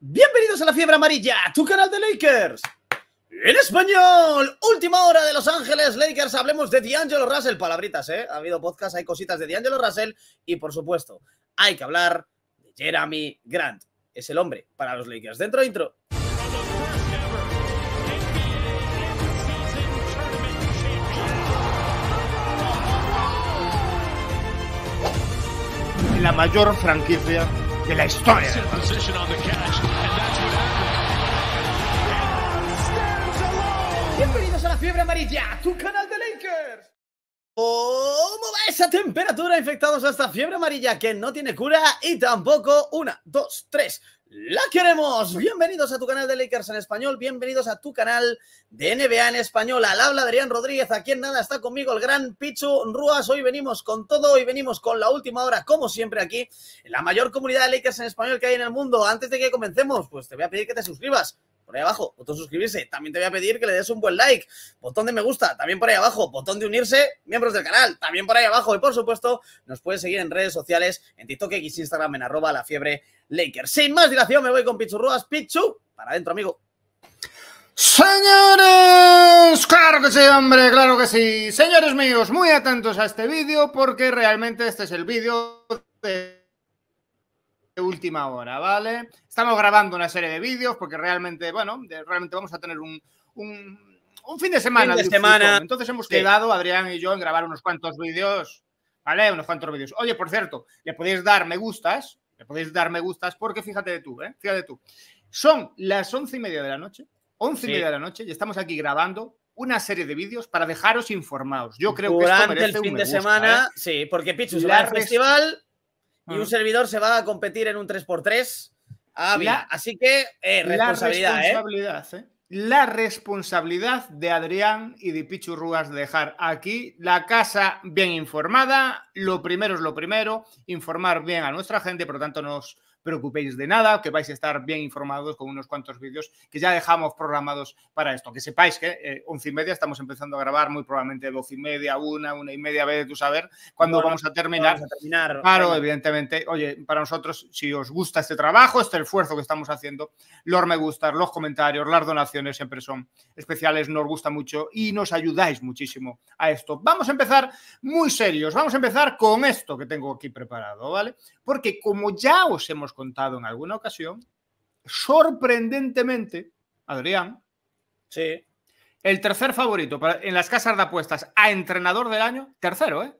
Bienvenidos a la Fiebre Amarilla, tu canal de Lakers. En español, última hora de Los Ángeles Lakers, hablemos de D'Angelo Russell. Palabritas, ¿eh? Ha habido podcast, hay cositas de D'Angelo Russell y, por supuesto, hay que hablar de Jeremy Grant. Es el hombre para los Lakers. Dentro intro. La mayor franquicia de la historia. Bienvenidos a la fiebre amarilla, tu canal de Lakers. ¿Cómo va esa temperatura? Infectados a esta fiebre amarilla que no tiene cura y tampoco una, dos, tres, la queremos. Bienvenidos a tu canal de Lakers en español, bienvenidos a tu canal de NBA en español. Al habla Adrián Rodríguez, aquí en nada está conmigo el gran Pichu Ruas. Hoy venimos con todo, hoy venimos con la última hora, como siempre aquí, la mayor comunidad de Lakers en español que hay en el mundo. Antes de que comencemos, pues te voy a pedir que te suscribas por ahí abajo, botón suscribirse. También te voy a pedir que le des un buen like, botón de me gusta, también por ahí abajo, botón de unirse, miembros del canal, también por ahí abajo. Y por supuesto, nos puedes seguir en redes sociales, en TikTok, X, Instagram, en arroba la fiebre Lakers. Sin más dilación, me voy con Pichurruas. Pichu, para adentro, amigo. Señores, claro que sí, hombre, claro que sí. Señores míos, muy atentos a este vídeo porque realmente este es el vídeo de última hora, ¿vale? Estamos grabando una serie de vídeos porque realmente, bueno, realmente vamos a tener un, fin de semana. de semana. Entonces hemos quedado, Adrián y yo, en grabar unos cuantos vídeos, ¿vale? Unos cuantos vídeos. Oye, por cierto, le podéis dar me gustas, le podéis dar me gustas porque fíjate de tú, ¿eh? Fíjate tú. Son las once y media de la noche, once y media de la noche, y estamos aquí grabando una serie de vídeos para dejaros informados. Yo creo que esto merece el fin de semana, ¿eh? sí, porque Pichu se va al festival y ah. un servidor se va a competir en un 3x3 Así que, eh, responsabilidad, la ¿eh? responsabilidad, ¿eh? La responsabilidad de Adrián y de Pichu dejar aquí la casa bien informada. Lo primero es lo primero, informar bien a nuestra gente, por lo tanto nos preocupéis de nada, que vais a estar bien informados con unos cuantos vídeos que ya dejamos programados para esto. Que sepáis que eh, once y media estamos empezando a grabar, muy probablemente dos y media, una, una y media, vez de tu saber, cuándo vamos a terminar. terminar. Claro, evidentemente, oye, para nosotros, si os gusta este trabajo, este esfuerzo que estamos haciendo, los me gusta, los comentarios, las donaciones siempre son especiales, nos gusta mucho y nos ayudáis muchísimo a esto. Vamos a empezar muy serios, vamos a empezar con esto que tengo aquí preparado, ¿vale? Porque como ya os hemos contado en alguna ocasión, sorprendentemente, Adrián, sí. el tercer favorito en las casas de apuestas a entrenador del año, tercero, ¿eh?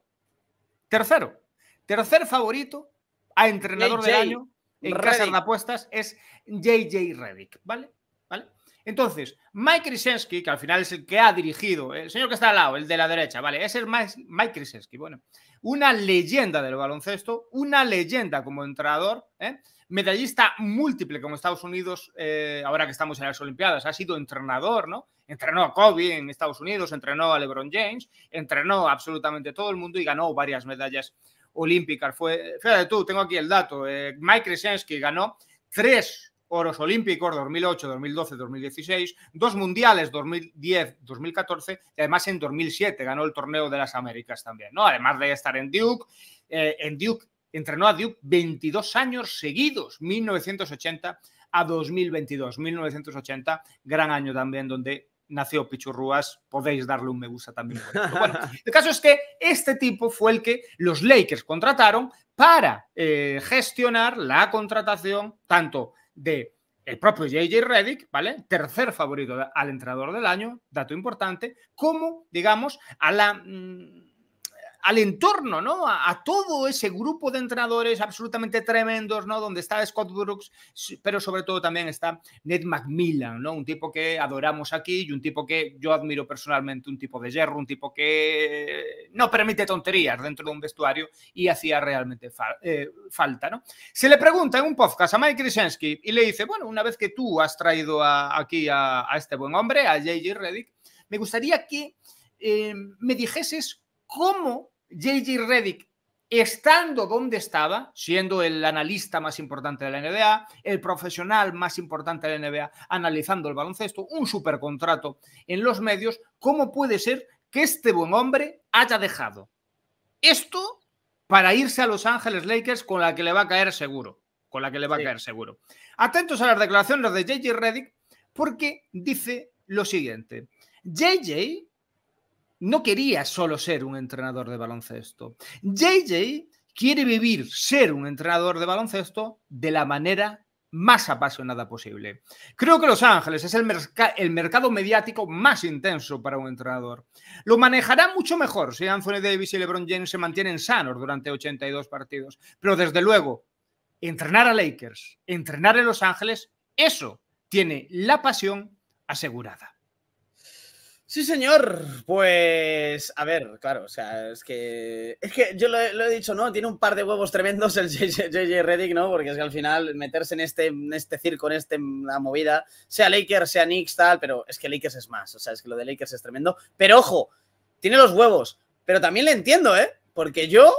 Tercero. Tercer favorito a entrenador del año en casas de apuestas es JJ Redick, ¿vale? ¿Vale? Entonces, Mike Krzyzewski, que al final es el que ha dirigido, el señor que está al lado, el de la derecha, ¿vale? es el Mike Krzyzewski. Bueno, una leyenda del baloncesto, una leyenda como entrenador, ¿eh? medallista múltiple como Estados Unidos, eh, ahora que estamos en las Olimpiadas, ha sido entrenador, ¿no? Entrenó a Kobe en Estados Unidos, entrenó a LeBron James, entrenó absolutamente todo el mundo y ganó varias medallas olímpicas. Fue, fíjate tú, tengo aquí el dato, eh, Mike Krzyzewski ganó tres oros olímpicos 2008, 2012, 2016, dos mundiales 2010, 2014 y además en 2007 ganó el torneo de las Américas también, ¿no? Además de estar en Duke, eh, en Duke entrenó a Duke 22 años seguidos, 1980 a 2022, 1980, gran año también donde nació pichurruas podéis darle un me gusta también. el caso es que este tipo fue el que los Lakers contrataron para eh, gestionar la contratación tanto de el propio JJ Reddick, ¿vale? Tercer favorito al entrenador del año, dato importante, como, digamos, a la... Mm, al entorno, ¿no? A, todo ese grupo de entrenadores absolutamente tremendos, ¿no? Donde está Scott Brooks, pero sobre todo también está Ned McMillan, ¿no? Un tipo que adoramos aquí y un tipo que yo admiro personalmente, un tipo de hierro, un tipo que eh, no permite tonterías dentro de un vestuario y hacía realmente eh, falta, ¿no? Se le pregunta en un podcast a Mike Krzyzewski y le dice, bueno, una vez que tú has traído aquí a, este buen hombre, a JJ Reddick, me gustaría que eh, me dijeses cómo JJ Reddick, estando donde estaba, siendo el analista más importante de la NBA, el profesional más importante de la NBA, analizando el baloncesto, un supercontrato en los medios, ¿cómo puede ser que este buen hombre haya dejado esto para irse a Los Ángeles Lakers con la que le va a caer seguro? Con la que le va a caer seguro. Atentos a las declaraciones de JJ Reddick porque dice lo siguiente. JJ no quería solo ser un entrenador de baloncesto. JJ quiere vivir ser un entrenador de baloncesto de la manera más apasionada posible. Creo que Los Ángeles es el, mercado mediático más intenso para un entrenador. Lo manejará mucho mejor si Anthony Davis y LeBron James se mantienen sanos durante 82 partidos. Pero desde luego, entrenar a Lakers, entrenar en Los Ángeles, eso tiene la pasión asegurada. Sí, señor. Pues, a ver, claro, o sea, es que, es que yo lo, he dicho, ¿no? Tiene un par de huevos tremendos el JJ, Reddick, ¿no? Porque es que al final meterse en este, este circo, en este, la movida, sea Lakers, sea Knicks, tal, pero es que Lakers es más, o sea, es que lo de Lakers es tremendo. Pero ojo, tiene los huevos, pero también le entiendo, ¿eh? Porque yo,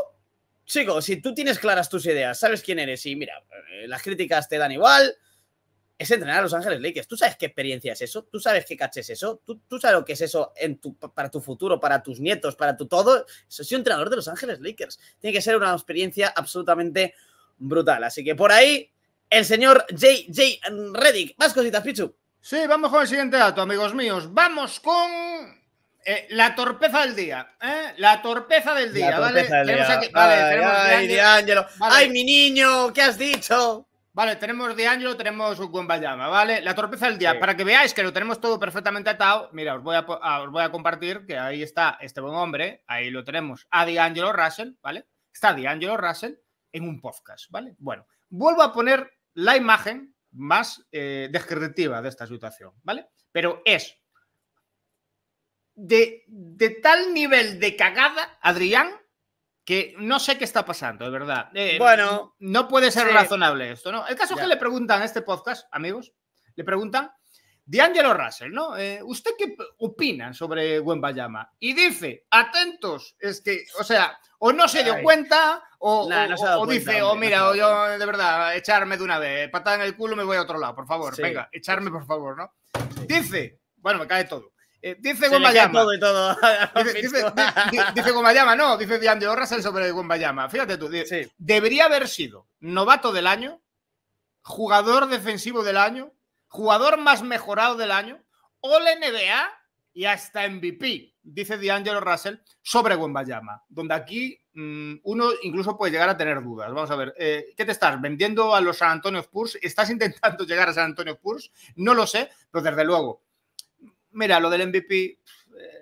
chico, si tú tienes claras tus ideas, sabes quién eres y mira, eh, las críticas te dan igual, es entrenar a Los Ángeles Lakers. ¿Tú sabes qué experiencia es eso? ¿Tú sabes qué caché es eso? ¿Tú, sabes lo que es eso en tu, para tu futuro, para tus nietos, para tu todo? Soy entrenador de Los Ángeles Lakers. Tiene que ser una experiencia absolutamente brutal. Así que por ahí, el señor JJ Reddick. Más cositas, Pichu. Sí, vamos con el siguiente dato, amigos míos. Vamos con eh, la torpeza del día, ¿eh? La torpeza del día, Ay, mi niño, ¿qué has dicho? Vale, tenemos de Angelo, tenemos un Vallama, ¿vale? La torpeza del día, para que veáis que lo tenemos todo perfectamente atado, mira, os voy a, ah, voy a compartir que ahí está este buen hombre, ahí lo tenemos a D'Angelo Russell, ¿vale? Está D'Angelo Russell en un podcast, ¿vale? Bueno, vuelvo a poner la imagen más eh, descriptiva de esta situación, ¿vale? Pero es de tal nivel de cagada, Adrián, que no sé qué está pasando, de verdad. Eh, bueno, no puede ser razonable esto, ¿no? El caso es que le preguntan a este podcast, amigos, le preguntan de Angelo Russell, ¿no? Eh, ¿Usted qué opina sobre Wembayama? Y dice, atentos, es que, o sea, o no se dio cuenta, o, o, dice, oh, o mira, o yo de verdad, echarme de una vez, patada en el culo, me voy a otro lado, por favor, venga, echarme por favor, ¿no? Dice, bueno, me cae todo. Eh, dice Gumbayama. dice, dice, no, dice Russell sobre Gumbayama. Fíjate tú, debería haber sido novato del año, jugador defensivo del año, jugador más mejorado del año, All NBA y hasta MVP, dice D'Angelo Russell sobre Wembayama, donde aquí mm, uno incluso puede llegar a tener dudas. Vamos a ver, eh, ¿qué te estás vendiendo a los San Antonio Spurs? ¿Estás intentando llegar a San Antonio Spurs? No lo sé, pero desde luego, mira, lo del MVP, eh,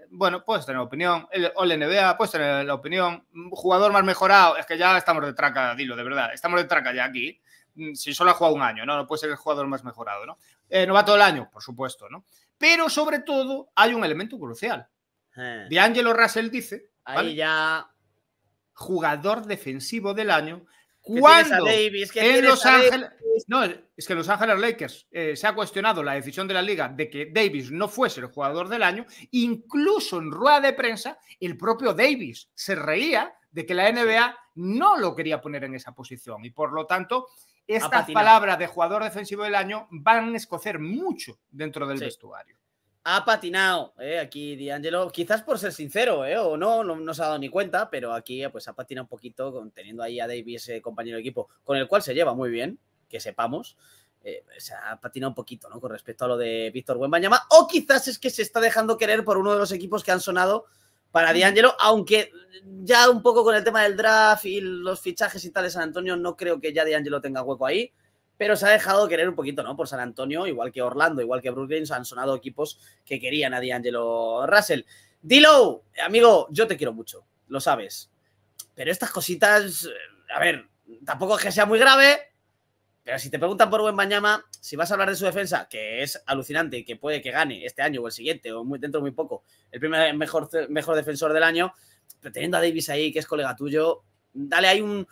bueno, puedes tener opinión. El NBA, puedes tener la opinión. Jugador más mejorado, es que ya estamos de traca, dilo, de verdad. Estamos de traca ya aquí. Mm, si solo ha jugado un año, ¿no? No puede ser el jugador más mejorado, ¿no? Eh, va todo el año, por supuesto, ¿no? Pero sobre todo hay un elemento crucial. Eh. De Angelo Russell dice. Ahí ya. Jugador defensivo del año cuando Los Ángeles? es que Los Ángeles Lakers eh, se ha cuestionado la decisión de la liga de que Davis no fuese el jugador del año. Incluso en rueda de prensa, el propio Davis se reía de que la NBA no lo quería poner en esa posición. Y por lo tanto, estas palabras de jugador defensivo del año van a escocer mucho dentro del vestuario ha patinado ¿eh? aquí D'Angelo, quizás por ser sincero eh, o no, no, se ha dado ni cuenta, pero aquí eh, pues ha patinado un poquito teniendo ahí a Davis ese eh, compañero de equipo, con el cual se lleva muy bien, que sepamos. se ha patinado un poquito ¿no? con respecto a lo de Víctor Buenbañama, o quizás es que se está dejando querer por uno de los equipos que han sonado para D'Angelo, aunque ya un poco con el tema del draft y los fichajes y tal de San Antonio, no creo que ya D'Angelo tenga hueco ahí pero se ha dejado querer un poquito, ¿no? Por San Antonio, igual que Orlando, igual que Brooklyn, han sonado equipos que querían a D'Angelo Russell. Dilo, amigo, yo te quiero mucho, lo sabes. Pero estas cositas, eh, a ver, tampoco es que sea muy grave, pero si te preguntan por buen mañana, si vas a hablar de su defensa, que es alucinante que puede que gane este año o el siguiente, o muy, dentro de muy poco, el primer mejor, mejor defensor del año, pero teniendo a Davis ahí, que es colega tuyo, dale hay un,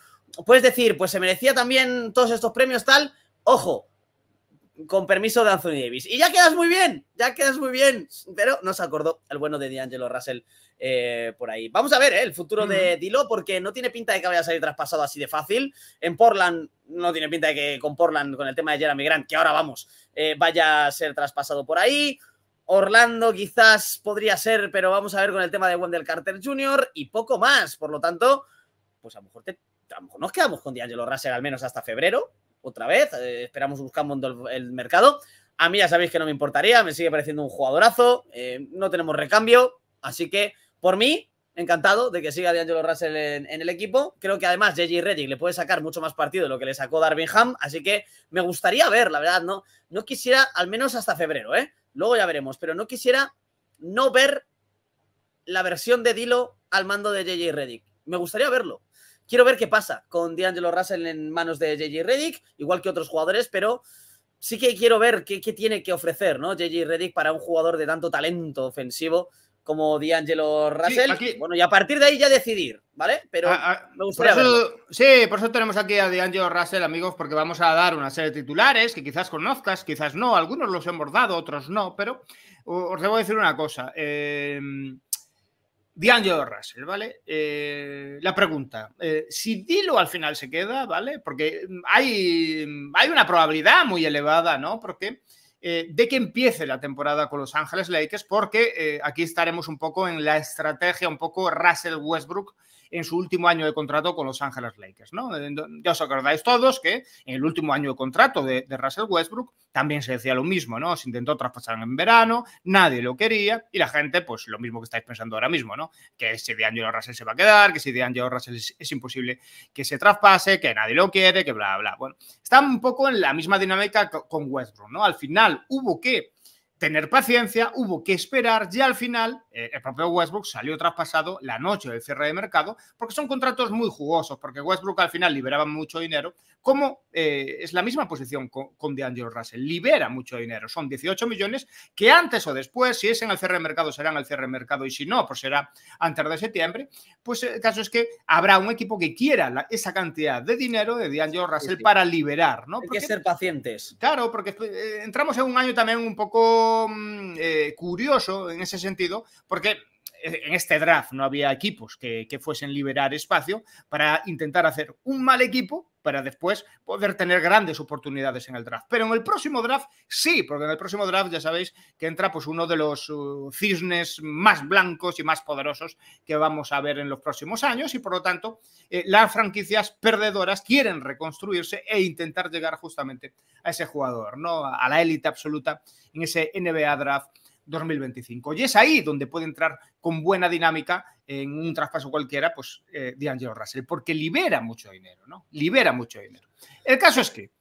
puedes decir, pues se merecía también todos estos premios tal, ojo, con permiso de Anthony Davis. Y ya quedas muy bien, ya quedas muy bien. Pero no se acordó el bueno de D'Angelo Russell eh, por ahí. Vamos a ver eh, el futuro de Dilo, porque no tiene pinta de que vaya a salir traspasado así de fácil. En Portland, no tiene pinta de que con Portland, con el tema de Jeremy Grant, que ahora vamos, eh, vaya a ser traspasado por ahí. Orlando quizás podría ser, pero vamos a ver con el tema de Wendell Carter Jr. y poco más. Por lo tanto, pues a lo mejor te nos quedamos con D'Angelo Russell al menos hasta febrero, otra vez, eh, esperamos Buscando el, mercado. A mí ya sabéis que no me importaría, me sigue pareciendo un jugadorazo, eh, no tenemos recambio, así que por mí, encantado de que siga D'Angelo Russell en, el equipo. Creo que además JJ Redick le puede sacar mucho más partido de lo que le sacó Darwin Ham, así que me gustaría ver, la verdad, no, no quisiera, al menos hasta febrero, ¿eh? Luego ya veremos, pero no quisiera no ver la versión de Dilo al mando de JJ Redick. Me gustaría verlo. Quiero ver qué pasa con D'Angelo Russell en manos de JJ Reddick, igual que otros jugadores, pero sí que quiero ver qué, tiene que ofrecer, ¿no? JJ Reddick para un jugador de tanto talento ofensivo como D'Angelo Russell. Bueno, y a partir de ahí ya decidir, ¿vale? Pero ah, ah, gustaría. sí, por eso tenemos aquí a D'Angelo Russell, amigos, porque vamos a dar una serie de titulares que quizás conozcas, quizás no. Algunos los hemos dado, otros no, pero os debo decir una cosa. Eh, D'Angelo Russell, ¿vale? Eh, la pregunta, eh, si Dilo al final se queda, ¿vale? Porque mm, hay, mm, hay una probabilidad muy elevada, ¿no? Porque eh, de que empiece la temporada con Los Ángeles Lakers, porque aquí estaremos un poco en la estrategia, un poco Russell Westbrook en su último año de contrato con Los Ángeles Lakers. ¿no? Ya os acordáis todos que en el último año de contrato de, Russell Westbrook también se decía lo mismo, ¿no? Se intentó traspasar en verano, nadie lo quería y la gente, pues lo mismo que estáis pensando ahora mismo, ¿no? Que si DeAngelo Russell se va a quedar, que si Angelo Russell es, es imposible que se traspase, que nadie lo quiere, que bla, bla. Bueno, está un poco en la misma dinámica con Westbrook, ¿no? Al final hubo que tener paciencia, hubo que esperar, y al final eh, el propio Westbrook salió traspasado la noche del cierre de mercado, porque son contratos muy jugosos, porque Westbrook al final liberaba mucho dinero, como eh, es la misma posición con, de DeAngelo Russell, libera mucho dinero, son 18 millones que antes o después, si es en el cierre de mercado, será en el cierre de mercado y si no, pues será antes de septiembre, pues eh, el caso es que habrá un equipo que quiera esa cantidad de dinero de DeAngelo Russell para liberar, ¿no? Hay que ser pacientes. Claro, porque entramos en un año también un poco mm, curioso en ese sentido, porque eh, en este draft no había equipos que, que, fuesen liberar espacio para intentar hacer un mal equipo para después poder tener grandes oportunidades en el draft. Pero en el próximo draft sí, porque en el próximo draft ya sabéis que entra pues uno de los uh, cisnes más blancos y más poderosos que vamos a ver en los próximos años y por lo tanto eh, las franquicias perdedoras quieren reconstruirse e intentar llegar justamente a ese jugador, ¿no? A la élite absoluta en ese NBA draft 2025. Y es ahí donde puede entrar con buena dinámica en un traspaso cualquiera, pues eh, Russell, porque libera mucho dinero, ¿no? Libera mucho dinero. El caso es que,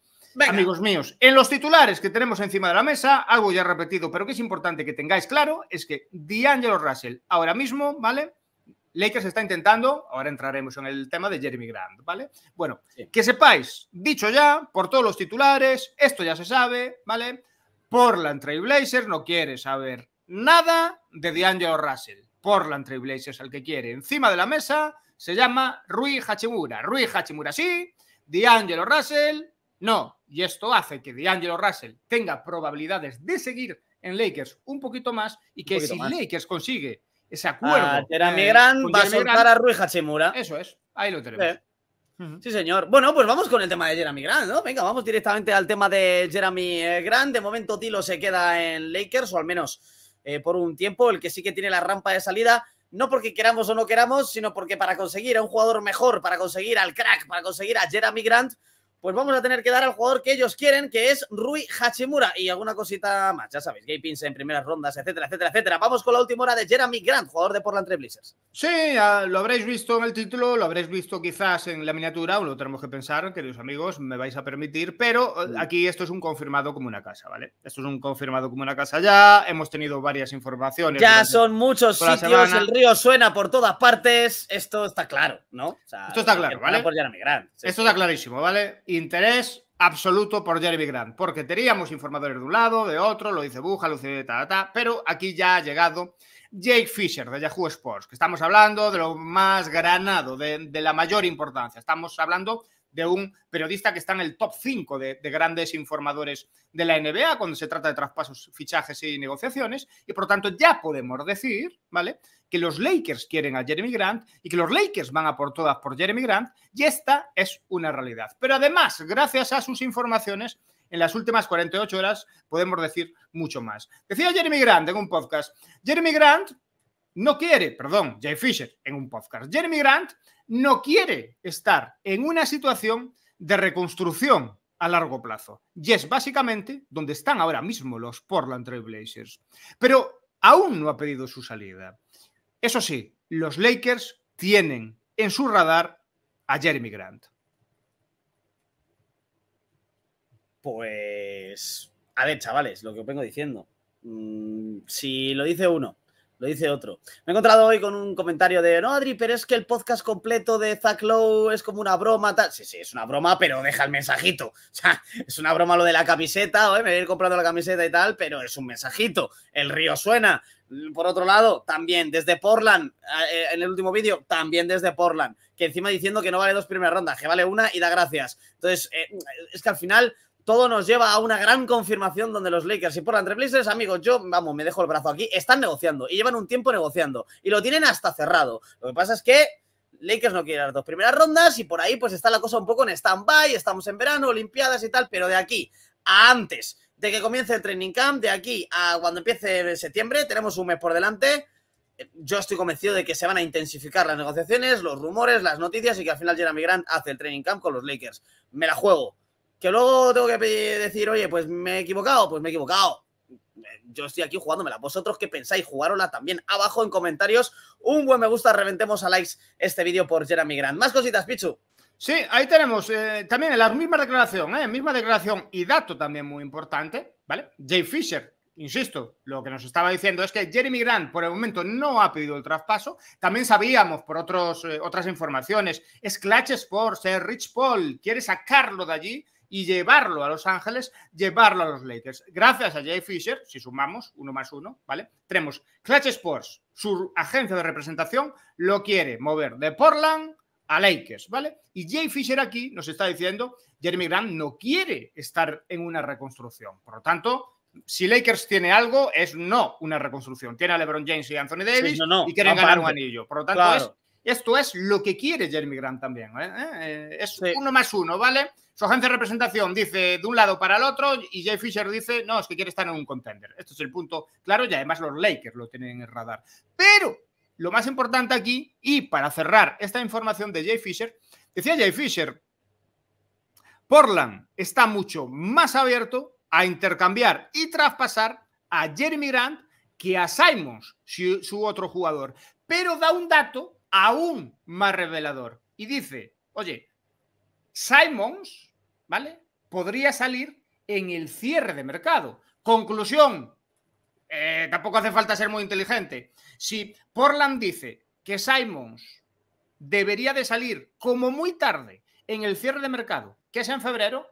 amigos míos, en los titulares que tenemos encima de la mesa, algo ya repetido, pero que es importante que tengáis claro, es que D'Angelo Russell ahora mismo, ¿vale? Lakers está intentando, ahora entraremos en el tema de Jeremy Grant, ¿vale? Bueno, que sepáis, dicho ya, por todos los titulares, esto ya se sabe, ¿vale? Portland Trailblazers no quiere saber nada de D'Angelo Russell. Portland Trailblazers, al que quiere encima de la mesa, se llama Rui Hachimura. Rui Hachimura sí, D'Angelo Russell no. Y esto hace que D'Angelo Russell tenga probabilidades de seguir en Lakers un poquito más y que si Lakers consigue ese acuerdo. Ah, mi gran va a Rui Hachimura. Eso es, ahí lo tenemos. Sí, señor. Bueno, pues vamos con el tema de Jeremy Grant, ¿no? Venga, vamos directamente al tema de Jeremy eh, Grant. De momento, Tilo se queda en Lakers, o al menos eh, por un tiempo, el que sí que tiene la rampa de salida, no porque queramos o no queramos, sino porque para conseguir a un jugador mejor, para conseguir al crack, para conseguir a Jeremy Grant, pues vamos a tener que dar al jugador que ellos quieren, que es Rui Hachimura. Y alguna cosita más, ya sabéis, gay pins en primeras rondas, etcétera, etcétera, etcétera. Vamos con la última hora de Jeremy Grant, jugador de Portland Blazers. Sí, ah, lo habréis visto en el título, lo habréis visto quizás en la miniatura, ...o lo tenemos que pensar, queridos amigos, me vais a permitir, pero eh, mm. aquí esto es un confirmado como una casa, ¿vale? Esto es un confirmado como una casa ya, hemos tenido varias informaciones. Ya son muchos sitios, el río suena por todas partes, esto está claro, ¿no? esto está claro, ¿vale? Por Jeremy Grant, Esto está clarísimo, ¿vale? interés absoluto por Jeremy Grant, porque teníamos informadores de un lado, de otro, lo dice Buja, Lucide, pero aquí ya ha llegado Jake Fisher de Yahoo Sports, que estamos hablando de lo más granado, de la mayor importancia. Estamos hablando de un periodista que está en el top 5 de, grandes informadores de la NBA cuando se trata de traspasos, fichajes y negociaciones. Y por lo tanto ya podemos decir, ¿vale? Que los Lakers quieren a Jeremy Grant y que los Lakers van a por todas por Jeremy Grant. Y esta es una realidad. Pero además, gracias a sus informaciones, en las últimas 48 horas podemos decir mucho más. Decía Jeremy Grant en un podcast, Jeremy Grant no quiere, perdón, Jay Fisher en un podcast, Jeremy Grant no quiere estar en una situación de reconstrucción a largo plazo. Y es básicamente donde están ahora mismo los Portland Blazers. Pero aún no ha pedido su salida. Eso sí, los Lakers tienen en su radar a Jeremy Grant. Pues, a ver, chavales, lo que os vengo diciendo. Mm, si lo dice uno, lo dice otro. Me he encontrado hoy con un comentario de, no, Adri, pero es que el podcast completo de Zach Lowe es como una broma, tal. Sí, sí, es una broma, pero deja el mensajito. O sea, es una broma lo de la camiseta, ¿eh? me voy a ir comprando la camiseta y tal, pero es un mensajito. El río suena. Por otro lado, también desde Portland, eh, eh, en el último vídeo, también desde Portland, que encima diciendo que no vale dos primeras rondas, que vale una y da gracias. Entonces, eh, es que al final todo nos lleva a una gran confirmación donde los Lakers y por Andre Trailblazers, amigos, yo, vamos, me dejo el brazo aquí, están negociando y llevan un tiempo negociando y lo tienen hasta cerrado. Lo que pasa es que Lakers no quiere las dos primeras rondas y por ahí pues está la cosa un poco en stand-by, estamos en verano, olimpiadas y tal, pero de aquí a antes de que comience el training camp, de aquí a cuando empiece en septiembre, tenemos un mes por delante. Yo estoy convencido de que se van a intensificar las negociaciones, los rumores, las noticias y que al final Jeremy Grant hace el training camp con los Lakers. Me la juego que luego tengo que decir, oye, pues me he equivocado, pues me he equivocado. Yo estoy aquí jugándomela. Vosotros que pensáis, jugárosla también abajo en comentarios. Un buen me gusta, reventemos a likes este vídeo por Jeremy Grant. Más cositas, Pichu. Sí, ahí tenemos eh, también la misma declaración, eh, misma declaración y dato también muy importante, ¿vale? Jay Fisher, insisto, lo que nos estaba diciendo es que Jeremy Grant por el momento no ha pedido el traspaso. También sabíamos por otros, eh, otras informaciones, es Clutch Sports, eh, Rich Paul quiere sacarlo de allí y llevarlo a Los Ángeles, llevarlo a los Lakers. Gracias a Jay Fisher, si sumamos uno más uno, ¿vale? Tenemos Clutch Sports, su agencia de representación, lo quiere mover de Portland a Lakers, ¿vale? Y Jay Fisher aquí nos está diciendo, Jeremy Grant no quiere estar en una reconstrucción. Por lo tanto, si Lakers tiene algo, es no una reconstrucción. Tiene a LeBron James y Anthony Davis y quieren ganar un anillo. Por lo tanto, esto es lo que quiere Jeremy Grant también. ¿eh? Eh, es uno más uno, ¿vale? Su agencia de representación dice de un lado para el otro y Jay Fisher dice, no, es que quiere estar en un contender. Esto es el punto claro y además los Lakers lo tienen en el radar. Pero lo más importante aquí, y para cerrar esta información de Jay Fisher, decía Jay Fisher, Portland está mucho más abierto a intercambiar y traspasar a Jeremy Grant que a Simons, su otro jugador. Pero da un dato aún más revelador y dice, oye, Simons, ¿vale? Podría salir en el cierre de mercado. Conclusión, eh, tampoco hace falta ser muy inteligente. Si Portland dice que Simons debería de salir como muy tarde en el cierre de mercado, que es en febrero,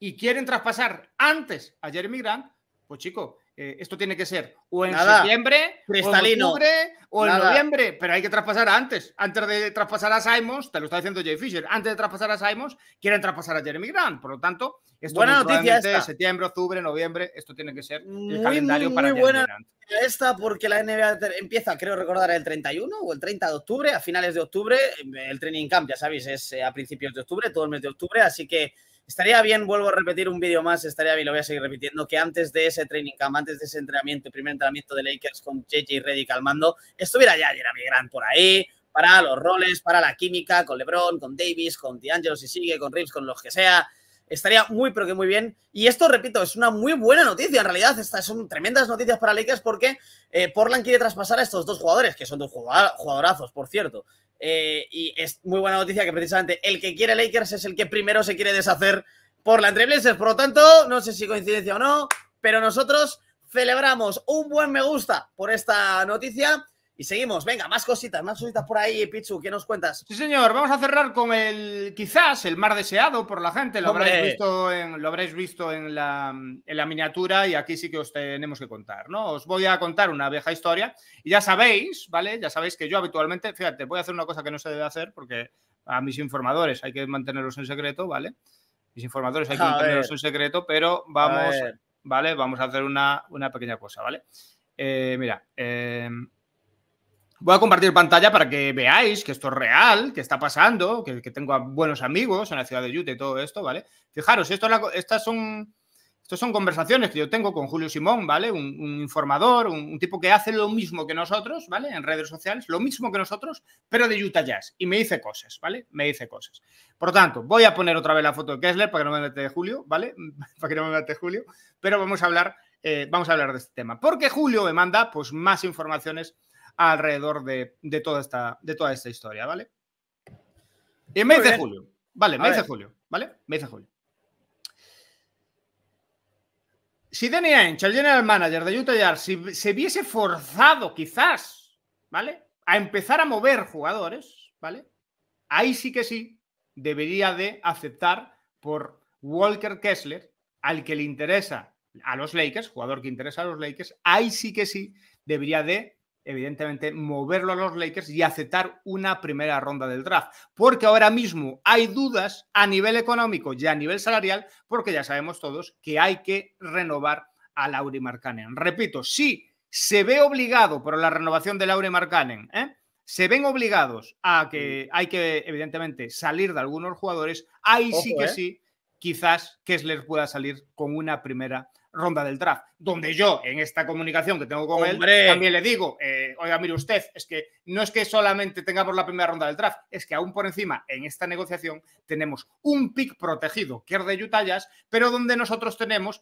y quieren traspasar antes a Jeremy Grant, pues chico, eh, esto tiene que ser o en septiembre, o en octubre, o en noviembre, pero hay que traspasar antes. Antes de traspasar a Simons, te lo está diciendo Jay Fisher, antes de traspasar a Simons, quieren traspasar a Jeremy Grant. Por lo tanto, esto buena noticia de septiembre, octubre, noviembre, esto tiene que ser el calendario para muy buena esta porque la NBA empieza, creo recordar, el 31 o el 30 de octubre, a finales de octubre, el training camp, ya sabéis, es eh, a principios de octubre, todo el mes de octubre, así que Estaría bien, vuelvo a repetir un vídeo más, estaría bien, lo voy a seguir repitiendo, que antes de ese training camp, antes de ese entrenamiento, primer entrenamiento de Lakers con JJ Redick al mando, estuviera ya Jeremy Grant por ahí, para los roles, para la química, con LeBron, con Davis, con D'Angelo si sigue, con Reeves, con los que sea. Estaría muy, pero que muy bien. Y esto, repito, es una muy buena noticia. En realidad, estas son tremendas noticias para Lakers porque eh, Portland quiere traspasar a estos dos jugadores, que son dos jugadorazos, por cierto. Eh, y es muy buena noticia que precisamente el que quiere Lakers es el que primero se quiere deshacer por la Blazers. Por lo tanto, no sé si coincidencia o no, pero nosotros celebramos un buen me gusta por esta noticia y seguimos, venga, más cositas, más cositas por ahí, Pichu, ¿qué nos cuentas? Sí, señor, vamos a cerrar con el quizás el más deseado por la gente, lo, habréis visto, en, lo habréis visto en la, en la, miniatura y aquí sí que os tenemos que contar, ¿no? Os voy a contar una vieja historia y ya sabéis, ¿vale? Ya sabéis que yo habitualmente, fíjate, voy a hacer una cosa que no se debe hacer porque a mis informadores hay que mantenerlos en secreto, ¿vale? Mis informadores hay que mantenerlos en secreto, pero vamos, ¿vale? Vamos a hacer una, una pequeña cosa, ¿vale? Eh, mira, eh, Voy a compartir pantalla para que veáis que esto es real, que está pasando, que, tengo buenos amigos en la ciudad de Utah y todo esto, ¿vale? Fijaros, esto estas son, conversaciones que yo tengo con Julio Simón, ¿vale? Un, informador, un, tipo que hace lo mismo que nosotros, ¿vale? En redes sociales, lo mismo que nosotros, pero de Utah Jazz. Y me dice cosas, ¿vale? Me dice cosas. Por tanto, voy a poner otra vez la foto de Kessler para que no me mate Julio, ¿vale? para que no me mete Julio, pero vamos a hablar, eh, vamos a hablar de este tema. Porque Julio me manda, pues, más informaciones alrededor de, toda, esta, de toda historia, ¿vale? En mes de julio. Vale, mes de julio, ¿vale? Mes de julio. Si Danny Ench, el general manager de Utah Jazz, si, se viese forzado quizás, ¿vale? A empezar a mover jugadores, ¿vale? Ahí sí que sí debería de aceptar por Walker Kessler, al que le interesa a los Lakers, jugador que interesa a los Lakers, ahí sí que sí debería de evidentemente, moverlo a los Lakers y aceptar una primera ronda del draft. Porque ahora mismo hay dudas a nivel económico y a nivel salarial, porque ya sabemos todos que hay que renovar a Lauri Markkanen. Repito, sí, se ve obligado por la renovación de Lauri Markkanen, ¿eh? se ven obligados a que hay que, evidentemente, salir de algunos jugadores, ahí sí que ¿eh? sí, quizás Kessler pueda salir con una primera ronda ronda del draft, donde yo en esta comunicación que tengo con él también le digo, eh, oiga, mire usted, es que no es que solamente tengamos la primera ronda del draft, es que aún por encima en esta negociación tenemos un pick protegido, que es de Utah pero donde nosotros tenemos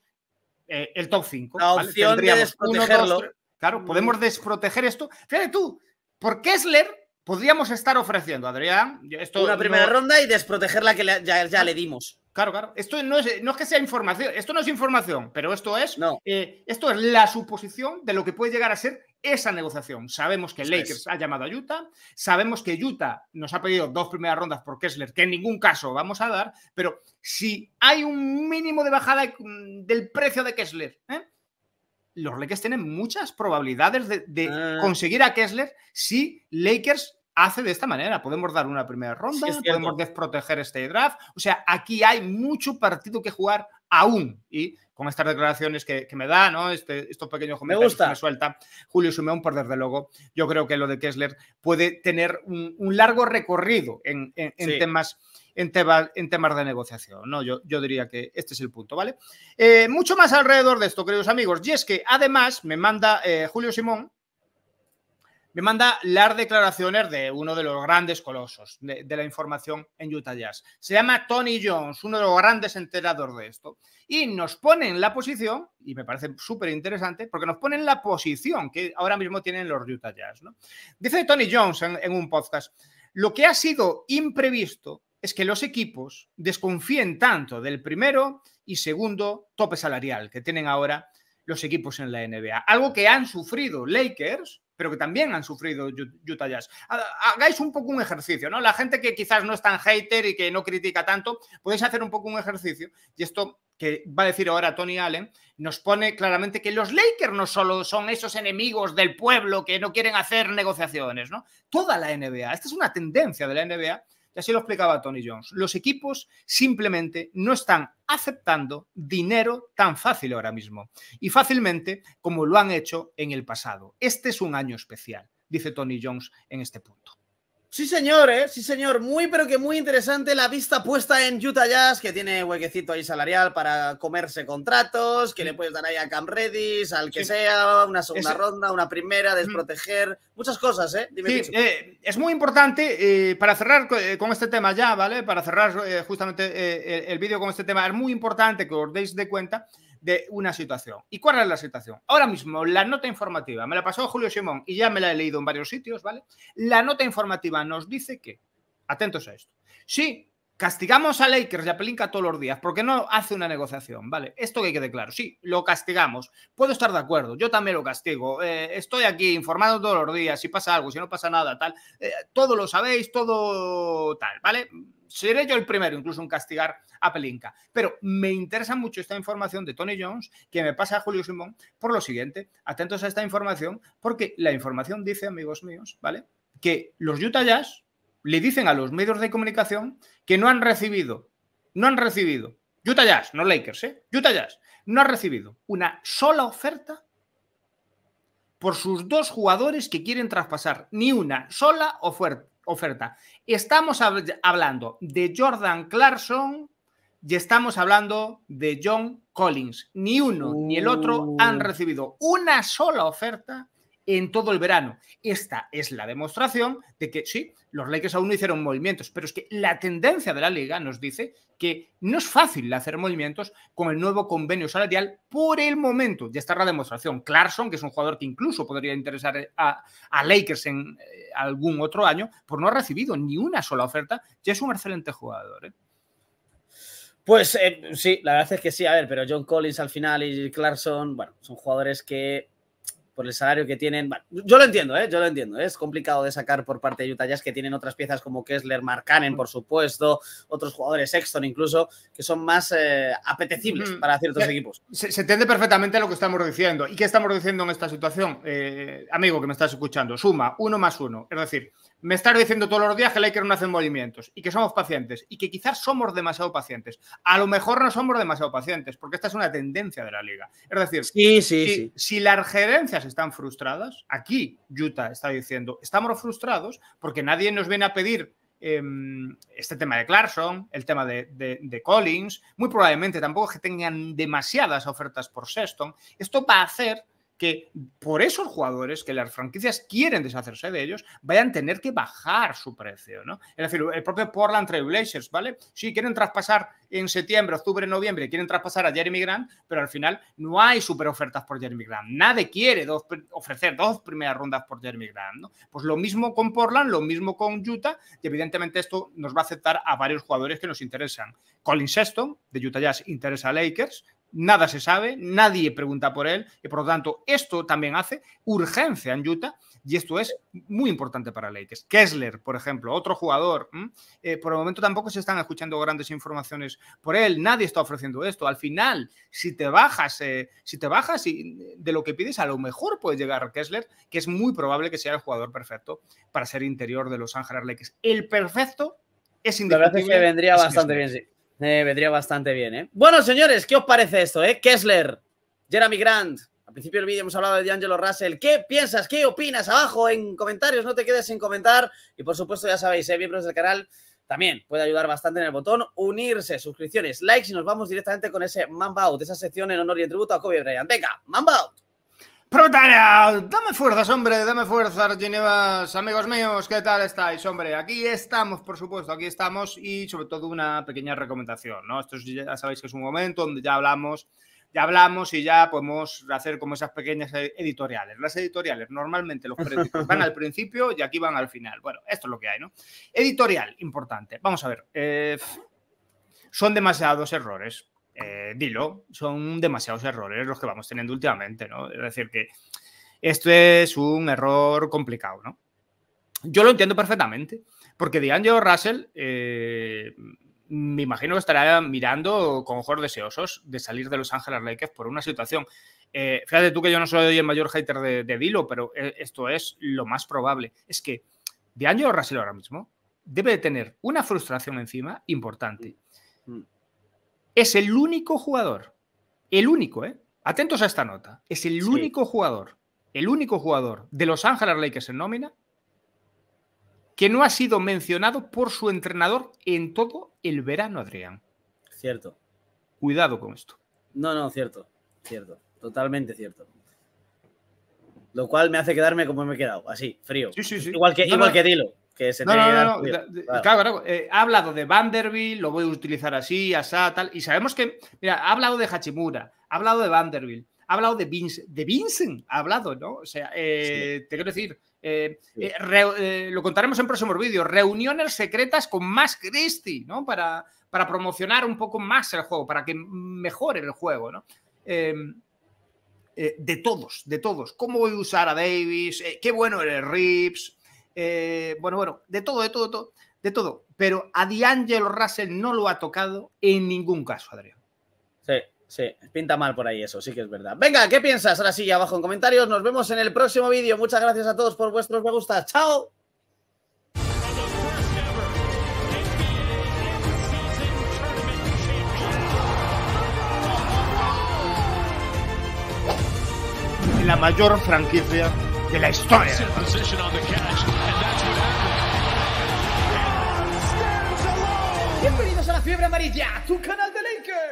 eh, el top 5. La opción de desprotegerlo. claro, mm. podemos desproteger esto. Fíjate tú, por Kessler podríamos estar ofreciendo, Adrián, esto una primera ronda y desproteger la que ya le dimos. Claro, claro. Esto no es, no es que sea información, esto no es información, pero esto es, no. Eh, esto es la suposición de lo que puede llegar a ser esa negociación. Sabemos que Lakers ha llamado a Utah, sabemos que Utah nos ha pedido dos primeras rondas por Kessler, que en ningún caso vamos a dar, pero si hay un mínimo de bajada mm, del precio de Kessler, ¿eh? los Lakers tienen muchas probabilidades de, ah. conseguir a Kessler si Lakers hace de esta manera. Podemos dar una primera ronda, podemos desproteger este draft. O sea, aquí hay mucho partido que jugar aún. Y con estas declaraciones que, me da, ¿no? Este, estos pequeños comentarios me que me suelta Julio Simeón, por pues, desde luego, yo creo que lo de Kessler puede tener un, largo recorrido en, en temas. En, temas de negociación. ¿no? Yo, yo, diría que este es el punto, ¿vale? Eh, mucho más alrededor de esto, queridos amigos. Y es que además me manda eh, Julio Simón, me manda las declaraciones de uno de los grandes colosos de, la información en Utah Jazz. Se llama Tony Jones, uno de los grandes enteradores de esto. Y nos pone en la posición, y me parece súper interesante, porque nos pone en la posición que ahora mismo tienen los Utah Jazz. Dice Tony Jones en un podcast, lo que ha sido imprevisto es que los equipos desconfíen tanto del primero y segundo tope salarial que tienen ahora los equipos en la NBA. Algo que han sufrido Lakers pero que también han sufrido Utah Jazz. Hagáis un poco un ejercicio, ¿no? La gente que quizás no es tan hater y que no critica tanto, podéis hacer un poco un ejercicio, y esto que va a decir ahora Tony Allen, nos pone claramente que los Lakers no solo son esos enemigos del pueblo que no quieren hacer negociaciones, ¿no? Toda la NBA, esta es una tendencia de la NBA y así lo explicaba Tony Jones. Los equipos simplemente no están aceptando dinero tan fácil ahora mismo y fácilmente como lo han hecho en el pasado. Este es un año especial, dice Tony Jones en este punto. Sí, señor, ¿eh? sí, señor. Muy, pero que muy interesante la vista puesta en Utah Jazz, que tiene huequecito ahí salarial para comerse contratos, que le puedes dar ahí a Cam Redis, al que sea, una segunda ronda, una primera, desproteger, muchas cosas, ¿eh? Dime sí, eh, es muy importante, eh, para cerrar con este tema ya, ¿vale? Para cerrar justamente el, el vídeo con este tema, es muy importante que os deis de cuenta de una situación. ¿Y cuál es la situación? Ahora mismo, la nota informativa, me la pasó Julio Simón y ya me la he leído en varios sitios, ¿vale? La nota informativa nos dice que, atentos a esto, si castigamos a Lakers y a todos los días porque no hace una negociación, ¿vale? Esto que quede claro, sí, lo castigamos, puedo estar de acuerdo, yo también lo castigo, eh, estoy aquí informado todos los días, si pasa algo, si no pasa nada, tal, eh, todo lo sabéis, todo tal, ¿vale? seré yo el primero incluso en castigar a Pelinka. Pero me interesa mucho esta información de Tony Jones que me pasa a Julio Simón por lo siguiente. Atentos a esta información porque la información dice, amigos míos, ¿vale? Que los Utah Jazz le dicen a los medios de comunicación que no han recibido, no han recibido, Utah Jazz, no Lakers, ¿eh? Utah Jazz, no ha recibido una sola oferta por sus dos jugadores que quieren traspasar, ni una sola oferta oferta. Estamos hablando de Jordan Clarkson y estamos hablando de John Collins. Ni uno ni el otro han recibido una sola oferta en todo el verano. Esta es la demostración de que sí, los Lakers aún no hicieron movimientos, pero es que la tendencia de la liga nos dice que no es fácil hacer movimientos con el nuevo convenio salarial por el momento. Ya está la demostración. Clarkson, que es un jugador que incluso podría interesar a, Lakers en eh, algún otro año, por pues no ha recibido ni una sola oferta, ya es un excelente jugador. ¿eh? Pues eh, sí, la verdad es que sí, a ver, pero John Collins al final y Clarkson, bueno, son jugadores que por el salario que tienen. yo lo entiendo, ¿eh? yo lo entiendo. Es complicado de sacar por parte de Utah Jazz, que tienen otras piezas como Kessler, Markkanen, por supuesto, otros jugadores, Sexton incluso, que son más eh, apetecibles para ciertos equipos. Se, se, entiende perfectamente lo que estamos diciendo. ¿Y qué estamos diciendo en esta situación? Eh, amigo que me estás escuchando, suma uno más uno. Es decir, me estás diciendo todos los días que Lakers no hacen movimientos y que somos pacientes y que quizás somos demasiado pacientes. A lo mejor no somos demasiado pacientes porque esta es una tendencia de la liga. Es decir, si, las gerencias están frustradas, aquí Utah está diciendo, estamos frustrados porque nadie nos viene a pedir em, este tema de Clarkson, el tema de, de Collins, muy probablemente tampoco que tengan demasiadas ofertas por Sexton. Esto va a hacer que por esos jugadores que las franquicias quieren deshacerse de ellos, vayan a tener que bajar su precio, ¿no? Es decir, el propio Portland Trailblazers, ¿vale? Sí, quieren traspasar en septiembre, octubre, noviembre, quieren traspasar a Jeremy Grant, pero al final no hay super ofertas por Jeremy Grant. Nadie quiere dos, ofrecer dos primeras rondas por Jeremy Grant, ¿no? Pues lo mismo con Portland, lo mismo con Utah, y evidentemente esto nos va a aceptar a varios jugadores que nos interesan. Colin Sexton, de Utah Jazz, interesa a Lakers, nada se sabe, nadie pregunta por él y por lo tanto esto también hace urgencia en Utah y esto es muy importante para Lakers. Kessler, por ejemplo, otro jugador, eh, por el momento tampoco se están escuchando grandes informaciones por él, nadie está ofreciendo esto. Al final, si te bajas, eh, si te bajas y de lo que pides, a lo mejor puede llegar Kessler, que es muy probable que sea el jugador perfecto para ser interior de Los Ángeles Lakers. El perfecto es indiscutible. La que vendría bastante bien, sí. Eh, vendría bastante bien, ¿eh? Bueno, señores, ¿qué os parece esto, eh? Kessler, Jeremy Grant. Al principio del vídeo hemos hablado de Angelo Russell. ¿Qué piensas? ¿Qué opinas? Abajo en comentarios, no te quedes sin comentar. Y por supuesto, ya sabéis, ¿eh? miembros del canal, también puede ayudar bastante en el botón unirse, suscripciones, likes y nos vamos directamente con ese Out, esa sección en honor y en tributo a Kobe Bryant. Venga, Out. ¡Protaria! dame fuerzas, hombre, dame fuerzas, Ginevas, amigos míos, ¿qué tal estáis, hombre? Aquí estamos, por supuesto, aquí estamos y sobre todo una pequeña recomendación, ¿no? Esto ya sabéis que es un momento donde ya hablamos, ya hablamos y ya podemos hacer como esas pequeñas e-, editoriales. Las editoriales, normalmente los van al principio y aquí van al final. Bueno, esto es lo que hay, ¿no? Editorial, importante. Vamos a ver, eh, son demasiados errores eh, dilo, son demasiados errores los que vamos teniendo últimamente, ¿no? Es decir, que esto es un error complicado, ¿no? Yo lo entiendo perfectamente, porque D'Angelo Russell, eh, me imagino que estará mirando con ojos deseosos de salir de Los Ángeles Lakers por una situación. Eh, fíjate tú que yo no soy el mayor hater de, Dilo, pero esto es lo más probable. Es que D'Angelo Russell ahora mismo debe de tener una frustración encima importante es el único jugador, el único, ¿eh? Atentos a esta nota. Es el único jugador, el único jugador de Los Ángeles Lakers en nómina que no ha sido mencionado por su entrenador en todo el verano, Adrián. Cierto. Cuidado con esto. No, no, cierto, cierto, totalmente cierto. Lo cual me hace quedarme como me he quedado, así, frío. Sí, sí, sí. Igual que Dilo se no, no, no, Claro, eh, ha hablado de Vanderbilt, lo voy a utilizar así, asá, tal. Y sabemos que, mira, ha hablado de Hachimura, ha hablado de Vanderbilt, ha hablado de Vincent, de Vincent ha hablado, ¿no? O sea, eh, te quiero decir, eh, lo contaremos en próximos vídeos, reuniones secretas con más Christie, ¿no? Para, para promocionar un poco más el juego, para que mejore el juego, ¿no? Em, de todos, de todos. ¿Cómo voy a usar a Davis? ¿Qué bueno el Rips? Eh, bueno, bueno, de todo, de todo, de todo, de todo. Pero a D'Angelo Russell no lo ha tocado en ningún caso, Adrián. Sí, sí, pinta mal por ahí eso, sí que es verdad. Venga, ¿qué piensas? Ahora sí, abajo en comentarios. Nos vemos en el próximo vídeo. Muchas gracias a todos por vuestros me gusta, ¡Chao! La mayor franquicia de la historia. Bienvenidos a la fiebre amarilla, tu canal de Lakers.